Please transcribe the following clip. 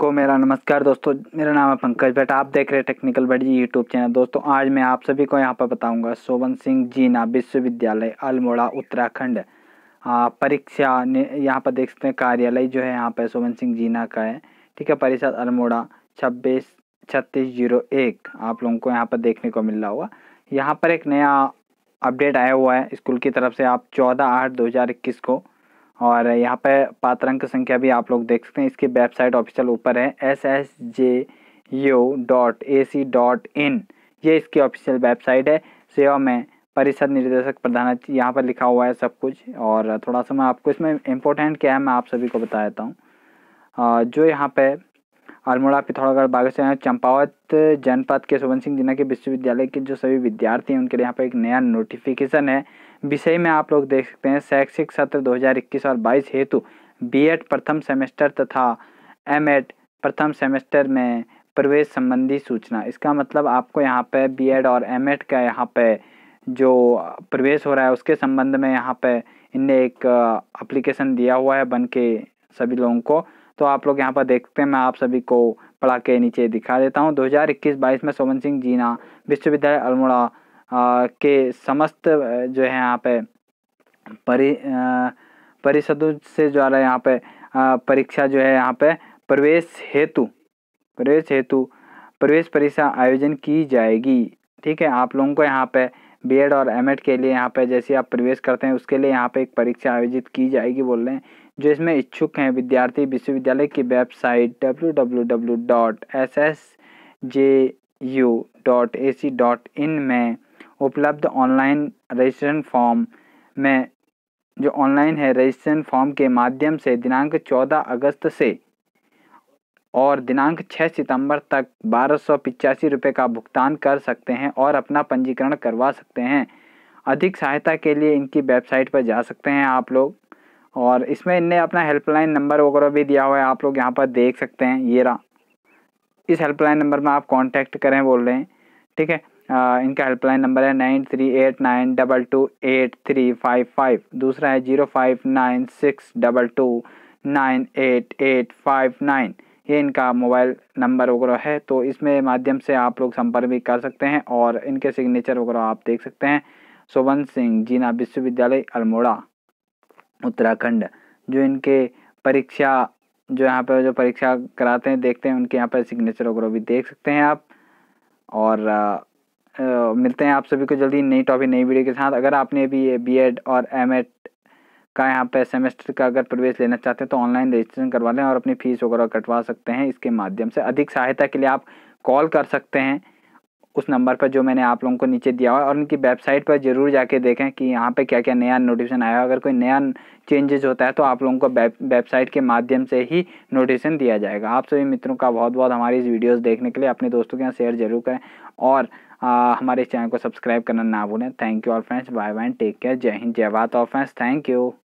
को मेरा नमस्कार दोस्तों मेरा नाम है पंकज भट्ट आप देख रहे हैं टेक्निकल बड़ी यूट्यूब चैनल दोस्तों आज मैं आप सभी को यहाँ पर बताऊंगा शोभन सिंह जीना विश्वविद्यालय अल्मोड़ा उत्तराखंड परीक्षा यहाँ पर देख सकते हैं कार्यालय जो है यहाँ पर शोभन सिंह जीना का है ठीक है परिषद अल्मोड़ा छब्बीस छत्तीस जीरो एक आप लोगों को यहाँ पर देखने को मिल रहा होगा यहाँ पर एक नया अपडेट आया हुआ है स्कूल की तरफ से आप चौदह आठ दो को और यहाँ पे पात्रंक संख्या भी आप लोग देख सकते हैं इसकी वेबसाइट ऑफिशियल ऊपर है S S J U dot A C dot in ये इसकी ऑफिशियल वेबसाइट है सेवा में परिषद निर्देशक प्रधान यहाँ पर लिखा हुआ है सब कुछ और थोड़ा सा मैं आपको इसमें इम्पोर्टेंट क्या है मैं आप सभी को बता देता हूँ जो यहाँ पे अल्मोड़ा पिथौरागढ़ बागेश्वर से चंपावत जनपद के सुवन सिंह जिना के विश्वविद्यालय के जो सभी विद्यार्थी हैं उनके लिए यहाँ पर एक नया नोटिफिकेशन है विषय में आप लोग देख सकते हैं शैक्षिक सत्र 2021 और 22 हेतु बीएड प्रथम सेमेस्टर तथा एमएड प्रथम सेमेस्टर में प्रवेश संबंधी सूचना इसका मतलब आपको यहाँ पे बी और एम का यहाँ पे जो प्रवेश हो रहा है उसके संबंध में यहाँ पे इनने एक अप्लीकेशन दिया हुआ है बन के सभी लोगों को तो आप लोग यहाँ पर देखते हैं मैं आप सभी को पढ़ा के नीचे दिखा देता हूँ 2021-22 में सोमन सिंह जीना विश्वविद्यालय अल्मोड़ा के समस्त जो है यहाँ पे परि परिषदों से जो आ रहा है यहाँ पे परीक्षा जो है यहाँ पे प्रवेश हेतु प्रवेश हेतु प्रवेश परीक्षा आयोजन की जाएगी ठीक है आप लोगों को यहाँ पे बीएड और एमएड के लिए यहाँ पे जैसे आप प्रवेश करते हैं उसके लिए यहाँ पे एक परीक्षा आयोजित की जाएगी बोल रहे हैं जो इसमें इच्छुक हैं विद्यार्थी विश्वविद्यालय की वेबसाइट www.ssju.ac.in में उपलब्ध ऑनलाइन रजिस्ट्रेशन फॉर्म में जो ऑनलाइन है रजिस्ट्रेशन फॉर्म के माध्यम से दिनांक 14 अगस्त से और दिनांक 6 सितंबर तक बारह रुपए का भुगतान कर सकते हैं और अपना पंजीकरण करवा सकते हैं अधिक सहायता के लिए इनकी वेबसाइट पर जा सकते हैं आप लोग और इसमें इनने अपना हेल्पलाइन नंबर वगैरह भी दिया हुआ है आप लोग यहाँ पर देख सकते हैं ये रहा इस हेल्पलाइन नंबर में आप कांटेक्ट करें बोल रहे हैं ठीक है आ, इनका हेल्पलाइन नंबर है nine three eight nine double two eight three five five दूसरा है zero five nine six double two nine eight eight five nine ये इनका मोबाइल नंबर वगैरह है तो इसमें माध्यम से आप लोग संपर्क भी कर सकते हैं और इनके सिग्नेचर वगैरह आप देख सकते हैं शोभन सिंह जीना विश्वविद्यालय अल्मोड़ा उत्तराखंड जो इनके परीक्षा जो यहाँ पर जो परीक्षा कराते हैं देखते हैं उनके यहाँ पर सिग्नेचर वगैरह भी देख सकते हैं आप और आ, आ, मिलते हैं आप सभी को जल्दी नई टॉपिक नई वीडियो के साथ अगर आपने भी ये बी और एम का यहाँ पर सेमेस्टर का अगर प्रवेश लेना चाहते हैं तो ऑनलाइन रजिस्ट्रेशन करवा लें और अपनी फ़ीस वगैरह कटवा सकते हैं इसके माध्यम से अधिक सहायता के लिए आप कॉल कर सकते हैं उस नंबर पर जो मैंने आप लोगों को नीचे दिया हुआ है और उनकी वेबसाइट पर ज़रूर जाके देखें कि यहाँ पे क्या क्या नया नोटिफिकेशन आया अगर कोई नया चेंजेस होता है तो आप लोगों को वेबसाइट के माध्यम से ही नोटिफिकेशन दिया जाएगा आप सभी मित्रों का बहुत बहुत हमारी इस वीडियोज़ देखने के लिए अपने दोस्तों के यहाँ शेयर जरूर करें और आ, हमारे चैनल को सब्सक्राइब करना ना भूलें thank you all friends bye bye take care जय हिंद जय Bharat all friends thank you